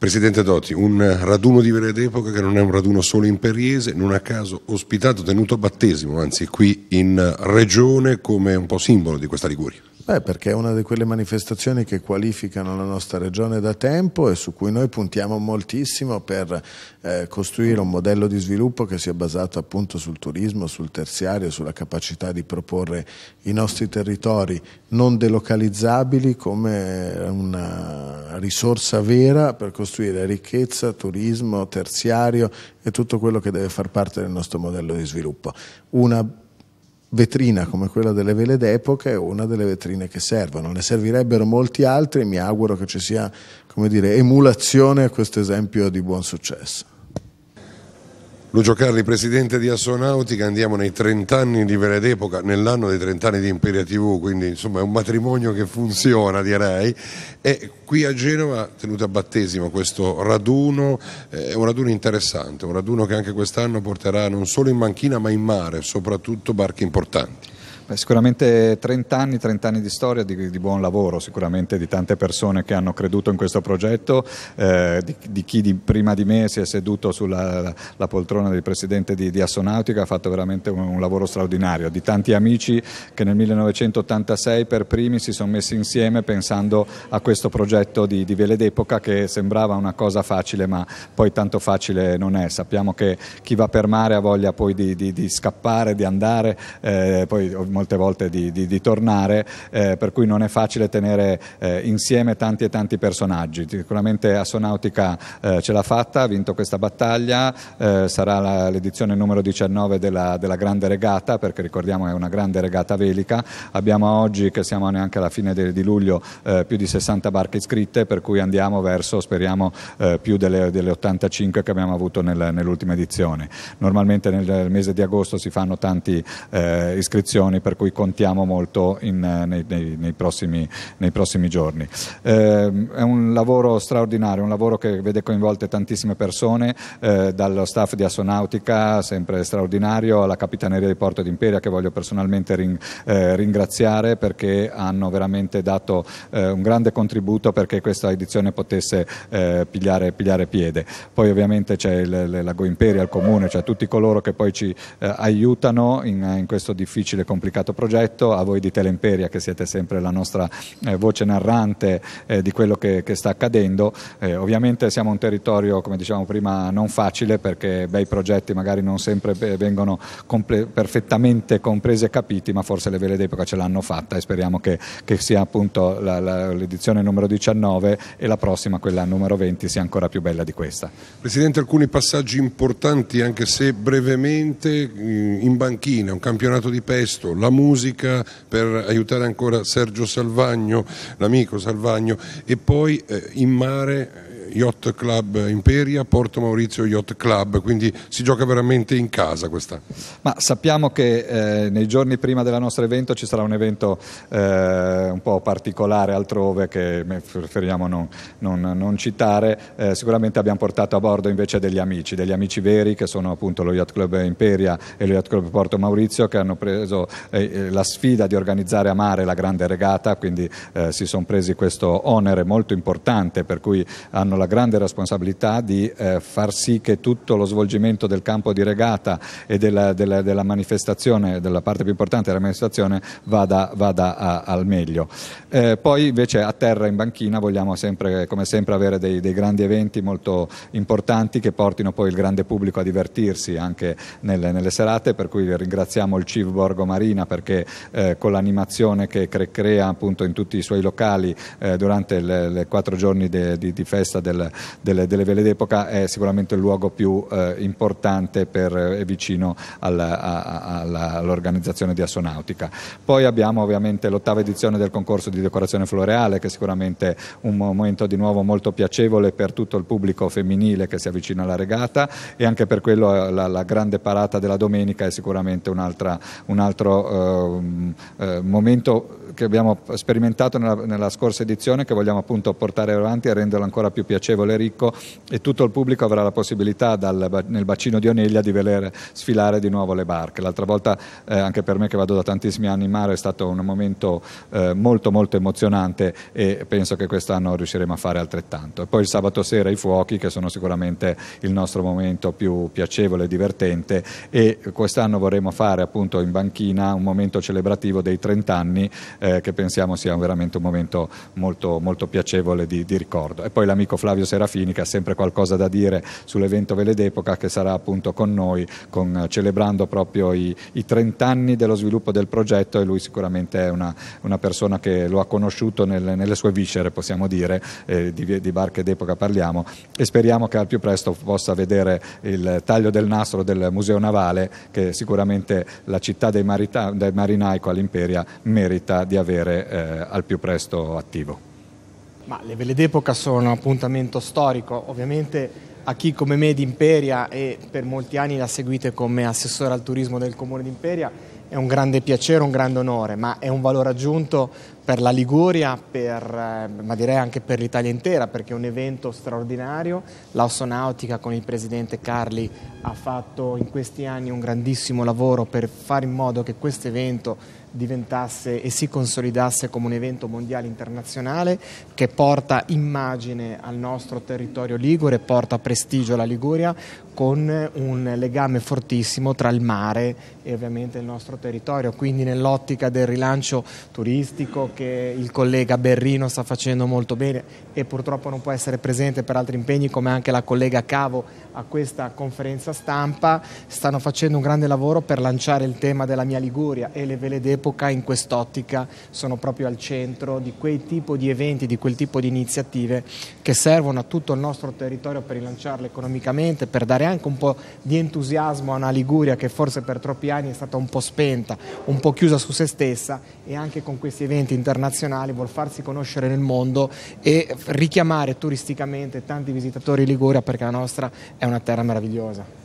Presidente Dotti, un raduno di vera d'epoca che non è un raduno solo imperiese, non a caso ospitato, tenuto a battesimo, anzi qui in regione come un po' simbolo di questa Liguria. Beh, perché è una di quelle manifestazioni che qualificano la nostra regione da tempo e su cui noi puntiamo moltissimo per eh, costruire un modello di sviluppo che sia basato appunto sul turismo, sul terziario, sulla capacità di proporre i nostri territori non delocalizzabili come una risorsa vera per costruire ricchezza, turismo, terziario e tutto quello che deve far parte del nostro modello di sviluppo. Una vetrina come quella delle vele d'epoca è una delle vetrine che servono, ne servirebbero molti altri e mi auguro che ci sia come dire, emulazione a questo esempio di buon successo. Lucio Carli, presidente di Assonautica, andiamo nei 30 anni di Vera d'Epoca, nell'anno dei 30 anni di Imperia TV, quindi insomma è un matrimonio che funziona direi. E qui a Genova, tenuto a battesimo questo raduno, eh, è un raduno interessante, un raduno che anche quest'anno porterà non solo in manchina ma in mare, soprattutto barche importanti. Beh, sicuramente 30 anni, 30 anni di storia, di, di, buon lavoro, sicuramente di tante persone che hanno creduto in questo progetto, eh, di, di, chi di, prima di me si è seduto sulla poltrona del presidente di, di Assonautica, ha fatto veramente un, un, lavoro straordinario, di tanti amici che nel 1986 per primi si sono messi insieme pensando a questo progetto di, di Vele d'Epoca che sembrava una cosa facile ma poi tanto facile non è, sappiamo che chi va per mare ha voglia poi di, scappare, di andare, eh, poi molte volte di, di, di tornare, eh, per cui non è facile tenere eh, insieme tanti e tanti personaggi. Sicuramente Asonautica eh, ce l'ha fatta, ha vinto questa battaglia, eh, sarà l'edizione numero 19 della, della, grande regata, perché ricordiamo è una grande regata velica. Abbiamo oggi, che siamo neanche alla fine de, di luglio, eh, più di 60 barche iscritte, per cui andiamo verso, speriamo, eh, più delle, delle, 85 che abbiamo avuto nel, nell'ultima edizione. Normalmente nel, mese di agosto si fanno tante iscrizioni Per per cui contiamo molto in, eh, nei, nei, nei, prossimi, nei, prossimi, giorni. Eh, è un lavoro straordinario, un lavoro che vede coinvolte tantissime persone, eh, dallo staff di Asonautica, sempre straordinario, alla Capitaneria di Porto d'Imperia che voglio personalmente ring, eh, ringraziare perché hanno veramente dato eh, un grande contributo perché questa edizione potesse eh, pigliare, pigliare, piede. Poi ovviamente c'è il, la Go Imperia, il Comune, cioè tutti coloro che poi ci aiutano in, in questo difficile e complicato complicato progetto, a voi di Telemperia che siete sempre la nostra eh, voce narrante eh, di quello che, che sta accadendo. Eh, ovviamente siamo un territorio, come dicevamo prima, non facile perché bei progetti magari non sempre vengono comple- perfettamente compresi e capiti, ma forse le vele d'epoca ce l'hanno fatta e speriamo che, che sia appunto la, la, l'edizione numero 19 e la prossima, quella numero 20, sia ancora più bella di questa. Presidente, alcuni passaggi importanti, anche se brevemente, in banchina, un campionato di pesto, la musica per aiutare ancora Sergio Salvagno, l'amico Salvagno, e poi eh, in mare Yacht Club Imperia, Porto Maurizio Yacht Club, quindi si gioca veramente in casa questa. Ma sappiamo che eh, nei giorni prima del nostro evento ci sarà un evento eh, un po' particolare altrove che preferiamo non, non, non citare, eh, sicuramente abbiamo portato a bordo invece degli amici, degli amici veri che sono appunto lo Yacht Club Imperia e lo Yacht Club Porto Maurizio che hanno preso eh, eh, la sfida di organizzare a mare la grande regata, quindi eh, si sono presi questo onere molto importante per cui hanno la grande responsabilità di eh, far sì che tutto lo svolgimento del campo di regata e della, della, della manifestazione, della parte più importante della manifestazione, vada, vada a, al meglio. Eh, poi invece a terra in banchina vogliamo sempre, come sempre avere dei, dei, grandi eventi molto importanti che portino poi il grande pubblico a divertirsi anche nelle, nelle serate, per cui ringraziamo il CIV Borgo Marina perché eh, con l'animazione che crea appunto in tutti i suoi locali eh, durante le, le, quattro giorni de, di, di festa del del, delle, delle, vele d'epoca è sicuramente il luogo più eh, importante per, e eh, vicino alla, a, alla, all'organizzazione di Assonautica. Poi abbiamo ovviamente l'ottava edizione del concorso di decorazione floreale che è sicuramente un momento di nuovo molto piacevole per tutto il pubblico femminile che si avvicina alla regata e anche per quello eh, la, la grande parata della domenica è sicuramente un altro ehm, eh, momento che abbiamo sperimentato nella, nella scorsa edizione che vogliamo appunto portare avanti e renderlo ancora più piacevole piacevole, e ricco e tutto il pubblico avrà la possibilità dal, nel bacino di Oneglia di vedere sfilare di nuovo le barche. L'altra volta eh, anche per me che vado da tantissimi anni in mare è stato un momento eh, molto molto emozionante e penso che quest'anno riusciremo a fare altrettanto. E poi il sabato sera i fuochi che sono sicuramente il nostro momento più piacevole e divertente e quest'anno vorremmo fare appunto in banchina un momento celebrativo dei 30 anni eh, che pensiamo sia veramente un momento molto, molto piacevole di, di ricordo. E poi l'amico Flavio Flavio Serafini che ha sempre qualcosa da dire sull'evento Vele d'Epoca che sarà appunto con noi con, eh, celebrando proprio i, i, 30 anni dello sviluppo del progetto e lui sicuramente è una, una persona che lo ha conosciuto nel, nelle sue viscere possiamo dire, eh, di, di barche d'epoca parliamo e speriamo che al più presto possa vedere il taglio del nastro del Museo Navale che sicuramente la città dei, Marita, dei Marinaico all'Imperia merita di avere eh, al più presto attivo. Ma le vele d'epoca sono un appuntamento storico, ovviamente a chi come me di Imperia e per molti anni la seguite come assessore al turismo del comune di Imperia è un grande piacere, un grande onore, ma è un valore aggiunto per la Liguria, per, eh, ma direi anche per l'Italia intera, perché è un evento straordinario. L'Ausonautica con il presidente Carli ha fatto in questi anni un grandissimo lavoro per fare in modo che questo evento diventasse e si consolidasse come un evento mondiale internazionale che porta immagine al nostro territorio ligure, porta prestigio alla Liguria con un legame fortissimo tra il mare e ovviamente il nostro territorio, quindi nell'ottica del rilancio turistico che che il collega Berrino sta facendo molto bene e purtroppo non può essere presente per altri impegni come anche la collega Cavo a questa conferenza stampa, stanno facendo un grande lavoro per lanciare il tema della mia Liguria e le vele d'epoca in quest'ottica sono proprio al centro di quei tipo di eventi, di quel tipo di iniziative che servono a tutto il nostro territorio per rilanciarlo economicamente, per dare anche un po' di entusiasmo a una Liguria che forse per troppi anni è stata un po' spenta, un po' chiusa su se stessa e anche con questi eventi internazionali vuol farsi conoscere nel mondo e richiamare turisticamente tanti visitatori Liguria perché la nostra è una terra meravigliosa.